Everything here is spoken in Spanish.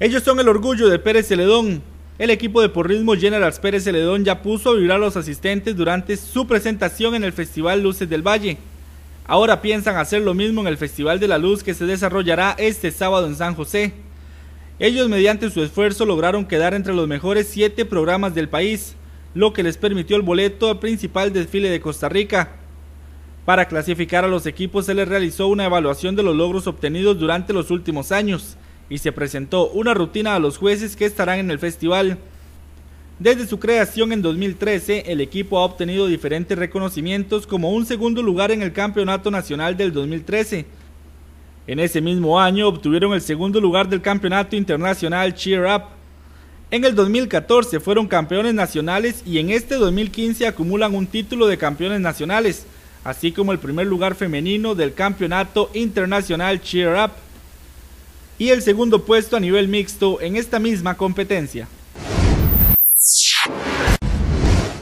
Ellos son el orgullo de Pérez Celedón. El equipo de porrismo General Pérez Celedón ya puso a vibrar a los asistentes durante su presentación en el Festival Luces del Valle. Ahora piensan hacer lo mismo en el Festival de la Luz que se desarrollará este sábado en San José. Ellos mediante su esfuerzo lograron quedar entre los mejores siete programas del país, lo que les permitió el boleto al principal desfile de Costa Rica. Para clasificar a los equipos se les realizó una evaluación de los logros obtenidos durante los últimos años y se presentó una rutina a los jueces que estarán en el festival. Desde su creación en 2013, el equipo ha obtenido diferentes reconocimientos como un segundo lugar en el Campeonato Nacional del 2013. En ese mismo año obtuvieron el segundo lugar del Campeonato Internacional Cheer Up. En el 2014 fueron campeones nacionales y en este 2015 acumulan un título de campeones nacionales, así como el primer lugar femenino del Campeonato Internacional Cheer Up y el segundo puesto a nivel mixto en esta misma competencia.